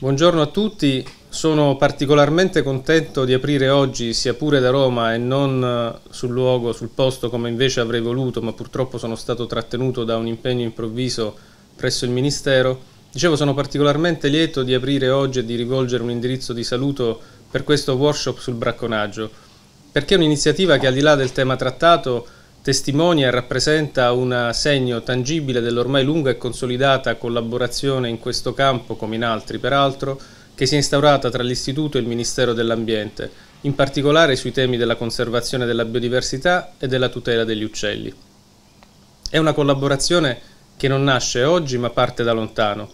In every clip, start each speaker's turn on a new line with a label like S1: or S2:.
S1: Buongiorno a tutti, sono particolarmente contento di aprire oggi, sia pure da Roma e non eh, sul luogo, sul posto come invece avrei voluto, ma purtroppo sono stato trattenuto da un impegno improvviso presso il Ministero. Dicevo, sono particolarmente lieto di aprire oggi e di rivolgere un indirizzo di saluto per questo workshop sul bracconaggio, perché è un'iniziativa che al di là del tema trattato testimonia e rappresenta un segno tangibile dell'ormai lunga e consolidata collaborazione in questo campo, come in altri peraltro, che si è instaurata tra l'Istituto e il Ministero dell'Ambiente, in particolare sui temi della conservazione della biodiversità e della tutela degli uccelli. È una collaborazione che non nasce oggi ma parte da lontano.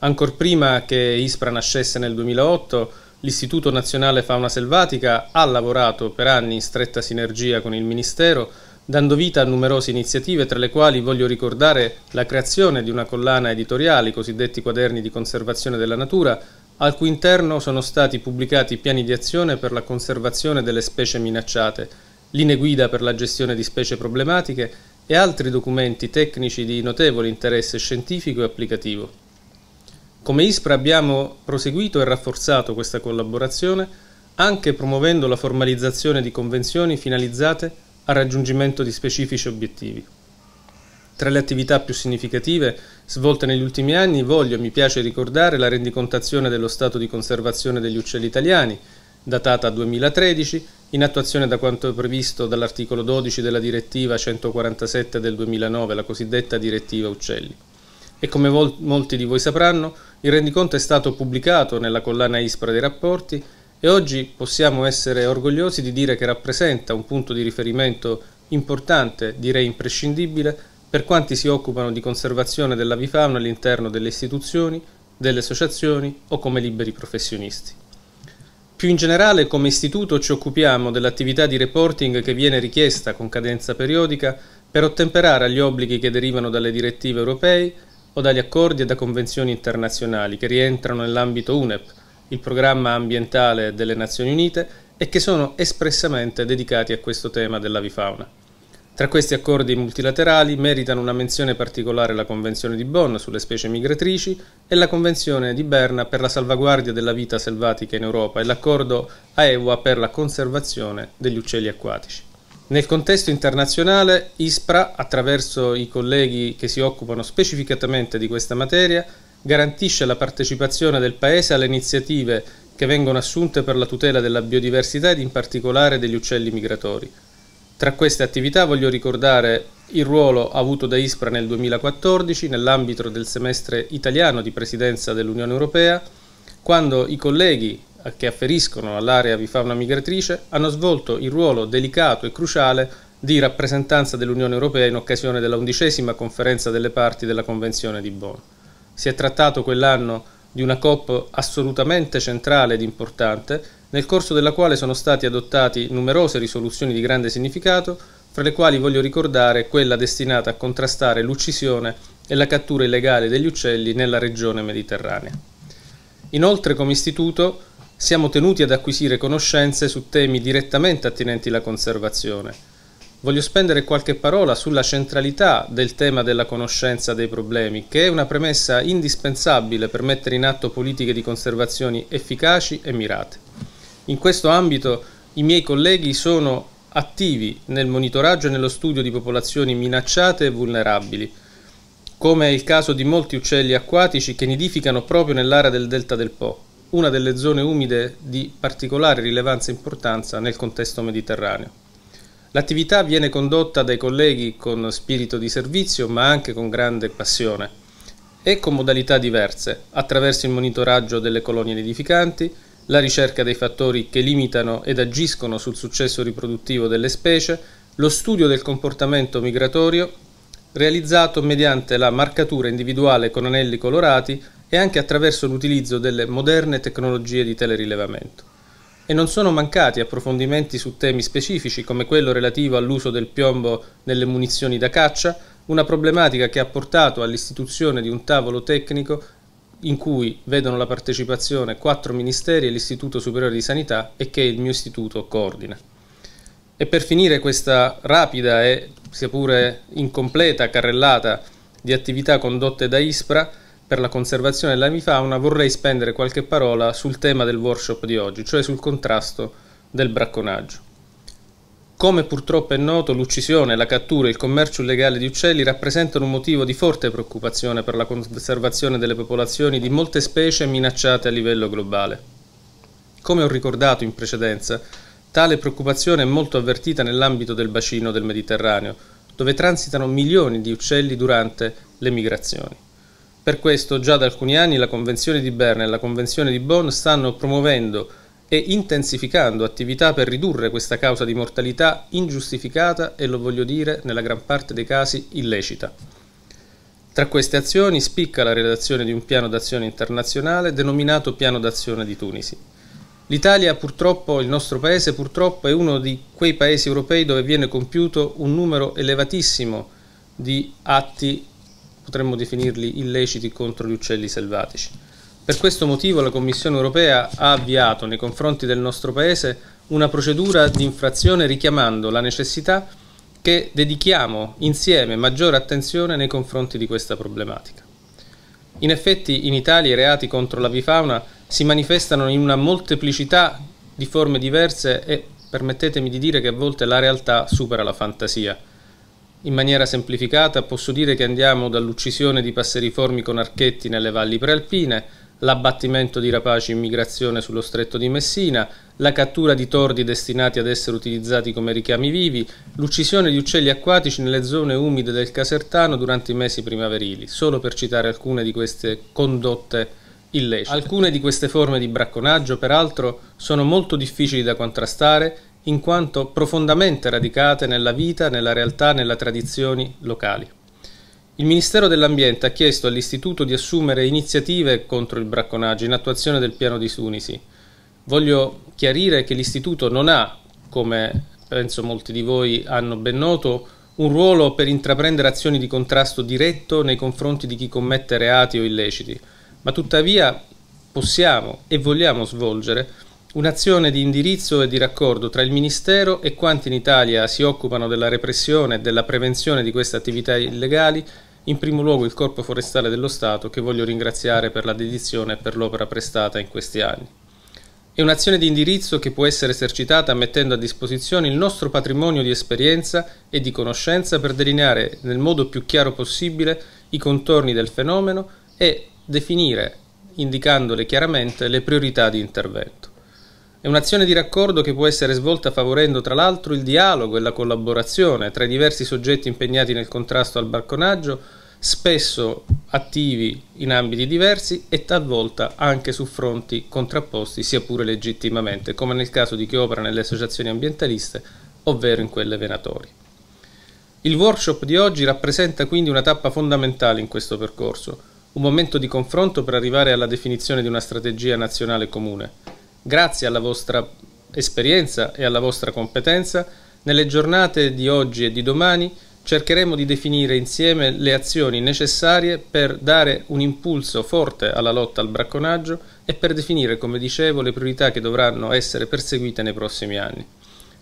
S1: Ancor prima che ISPRA nascesse nel 2008, l'Istituto Nazionale Fauna Selvatica ha lavorato per anni in stretta sinergia con il Ministero dando vita a numerose iniziative tra le quali voglio ricordare la creazione di una collana editoriale, i cosiddetti quaderni di conservazione della natura, al cui interno sono stati pubblicati piani di azione per la conservazione delle specie minacciate, linee guida per la gestione di specie problematiche e altri documenti tecnici di notevole interesse scientifico e applicativo. Come ISPRA abbiamo proseguito e rafforzato questa collaborazione anche promuovendo la formalizzazione di convenzioni finalizzate al raggiungimento di specifici obiettivi. Tra le attività più significative svolte negli ultimi anni voglio e mi piace ricordare la rendicontazione dello stato di conservazione degli uccelli italiani, datata 2013, in attuazione da quanto previsto dall'articolo 12 della direttiva 147 del 2009, la cosiddetta direttiva uccelli. E come molti di voi sapranno, il rendiconto è stato pubblicato nella collana ISPRA dei rapporti e oggi possiamo essere orgogliosi di dire che rappresenta un punto di riferimento importante, direi imprescindibile, per quanti si occupano di conservazione dell'avifauna all'interno delle istituzioni, delle associazioni o come liberi professionisti. Più in generale, come istituto ci occupiamo dell'attività di reporting che viene richiesta con cadenza periodica per ottemperare agli obblighi che derivano dalle direttive europee o dagli accordi e da convenzioni internazionali che rientrano nell'ambito UNEP, il programma ambientale delle Nazioni Unite e che sono espressamente dedicati a questo tema dell'avifauna. Tra questi accordi multilaterali meritano una menzione particolare la Convenzione di Bonn sulle specie migratrici e la Convenzione di Berna per la salvaguardia della vita selvatica in Europa e l'accordo AEWA per la conservazione degli uccelli acquatici. Nel contesto internazionale, ISPRA, attraverso i colleghi che si occupano specificatamente di questa materia, garantisce la partecipazione del Paese alle iniziative che vengono assunte per la tutela della biodiversità ed in particolare degli uccelli migratori. Tra queste attività voglio ricordare il ruolo avuto da ISPRA nel 2014 nell'ambito del semestre italiano di presidenza dell'Unione Europea, quando i colleghi che afferiscono all'area avifauna migratrice hanno svolto il ruolo delicato e cruciale di rappresentanza dell'Unione Europea in occasione della undicesima conferenza delle parti della Convenzione di Bonn. Si è trattato quell'anno di una COP assolutamente centrale ed importante, nel corso della quale sono stati adottati numerose risoluzioni di grande significato, fra le quali voglio ricordare quella destinata a contrastare l'uccisione e la cattura illegale degli uccelli nella regione mediterranea. Inoltre, come istituto, siamo tenuti ad acquisire conoscenze su temi direttamente attinenti alla conservazione, voglio spendere qualche parola sulla centralità del tema della conoscenza dei problemi, che è una premessa indispensabile per mettere in atto politiche di conservazione efficaci e mirate. In questo ambito i miei colleghi sono attivi nel monitoraggio e nello studio di popolazioni minacciate e vulnerabili, come è il caso di molti uccelli acquatici che nidificano proprio nell'area del delta del Po, una delle zone umide di particolare rilevanza e importanza nel contesto mediterraneo. L'attività viene condotta dai colleghi con spirito di servizio ma anche con grande passione e con modalità diverse, attraverso il monitoraggio delle colonie nidificanti, la ricerca dei fattori che limitano ed agiscono sul successo riproduttivo delle specie, lo studio del comportamento migratorio realizzato mediante la marcatura individuale con anelli colorati e anche attraverso l'utilizzo delle moderne tecnologie di telerilevamento e non sono mancati approfondimenti su temi specifici come quello relativo all'uso del piombo nelle munizioni da caccia, una problematica che ha portato all'istituzione di un tavolo tecnico in cui vedono la partecipazione quattro ministeri e l'Istituto Superiore di Sanità e che il mio istituto coordina. E per finire questa rapida e sia pure incompleta carrellata di attività condotte da ISPRA, per la conservazione dell'amifauna vorrei spendere qualche parola sul tema del workshop di oggi, cioè sul contrasto del bracconaggio. Come purtroppo è noto, l'uccisione, la cattura e il commercio illegale di uccelli rappresentano un motivo di forte preoccupazione per la conservazione delle popolazioni di molte specie minacciate a livello globale. Come ho ricordato in precedenza, tale preoccupazione è molto avvertita nell'ambito del bacino del Mediterraneo, dove transitano milioni di uccelli durante le migrazioni. Per questo già da alcuni anni la Convenzione di Berna e la Convenzione di Bonn stanno promuovendo e intensificando attività per ridurre questa causa di mortalità ingiustificata e lo voglio dire nella gran parte dei casi illecita. Tra queste azioni spicca la redazione di un piano d'azione internazionale denominato Piano d'azione di Tunisi. L'Italia purtroppo, il nostro paese purtroppo è uno di quei paesi europei dove viene compiuto un numero elevatissimo di atti potremmo definirli illeciti contro gli uccelli selvatici. Per questo motivo la Commissione europea ha avviato nei confronti del nostro Paese una procedura di infrazione richiamando la necessità che dedichiamo insieme maggiore attenzione nei confronti di questa problematica. In effetti in Italia i reati contro la vifauna si manifestano in una molteplicità di forme diverse e permettetemi di dire che a volte la realtà supera la fantasia. In maniera semplificata posso dire che andiamo dall'uccisione di passeriformi con archetti nelle valli prealpine, l'abbattimento di rapaci in migrazione sullo stretto di Messina, la cattura di tordi destinati ad essere utilizzati come richiami vivi, l'uccisione di uccelli acquatici nelle zone umide del Casertano durante i mesi primaverili, solo per citare alcune di queste condotte illecite. Alcune di queste forme di bracconaggio, peraltro, sono molto difficili da contrastare in quanto profondamente radicate nella vita, nella realtà, nelle tradizioni locali. Il Ministero dell'Ambiente ha chiesto all'Istituto di assumere iniziative contro il bracconaggio in attuazione del piano di Sunisi. Voglio chiarire che l'Istituto non ha, come penso molti di voi hanno ben noto, un ruolo per intraprendere azioni di contrasto diretto nei confronti di chi commette reati o illeciti, ma tuttavia possiamo e vogliamo svolgere Un'azione di indirizzo e di raccordo tra il Ministero e quanti in Italia si occupano della repressione e della prevenzione di queste attività illegali, in primo luogo il Corpo Forestale dello Stato che voglio ringraziare per la dedizione e per l'opera prestata in questi anni. È un'azione di indirizzo che può essere esercitata mettendo a disposizione il nostro patrimonio di esperienza e di conoscenza per delineare nel modo più chiaro possibile i contorni del fenomeno e definire, indicandole chiaramente, le priorità di intervento. È un'azione di raccordo che può essere svolta favorendo tra l'altro il dialogo e la collaborazione tra i diversi soggetti impegnati nel contrasto al barconaggio, spesso attivi in ambiti diversi e talvolta anche su fronti contrapposti, sia pure legittimamente, come nel caso di chi opera nelle associazioni ambientaliste, ovvero in quelle venatorie. Il workshop di oggi rappresenta quindi una tappa fondamentale in questo percorso, un momento di confronto per arrivare alla definizione di una strategia nazionale comune Grazie alla vostra esperienza e alla vostra competenza, nelle giornate di oggi e di domani cercheremo di definire insieme le azioni necessarie per dare un impulso forte alla lotta al bracconaggio e per definire, come dicevo, le priorità che dovranno essere perseguite nei prossimi anni.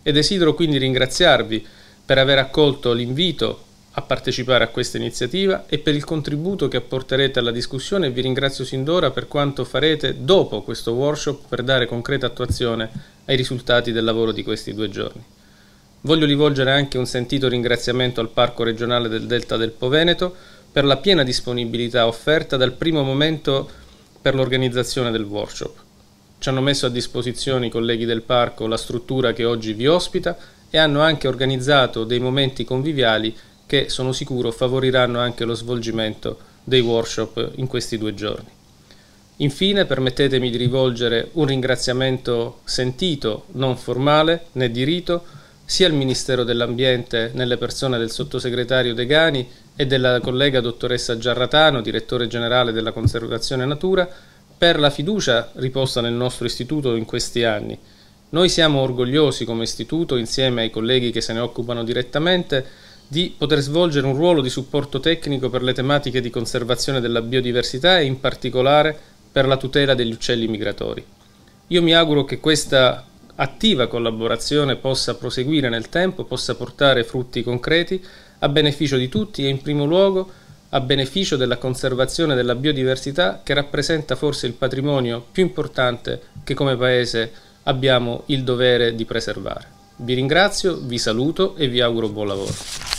S1: E desidero quindi ringraziarvi per aver accolto l'invito a partecipare a questa iniziativa e per il contributo che apporterete alla discussione vi ringrazio sin d'ora per quanto farete dopo questo workshop per dare concreta attuazione ai risultati del lavoro di questi due giorni. Voglio rivolgere anche un sentito ringraziamento al Parco regionale del Delta del Po Veneto per la piena disponibilità offerta dal primo momento per l'organizzazione del workshop. Ci hanno messo a disposizione i colleghi del parco la struttura che oggi vi ospita e hanno anche organizzato dei momenti conviviali che sono sicuro favoriranno anche lo svolgimento dei workshop in questi due giorni. Infine permettetemi di rivolgere un ringraziamento sentito, non formale né di rito, sia al Ministero dell'Ambiente nelle persone del sottosegretario Degani e della collega dottoressa Giarratano, direttore generale della Conservazione Natura, per la fiducia riposta nel nostro istituto in questi anni. Noi siamo orgogliosi come istituto, insieme ai colleghi che se ne occupano direttamente, di poter svolgere un ruolo di supporto tecnico per le tematiche di conservazione della biodiversità e in particolare per la tutela degli uccelli migratori. Io mi auguro che questa attiva collaborazione possa proseguire nel tempo, possa portare frutti concreti a beneficio di tutti e in primo luogo a beneficio della conservazione della biodiversità che rappresenta forse il patrimonio più importante che come Paese abbiamo il dovere di preservare. Vi ringrazio, vi saluto e vi auguro buon lavoro.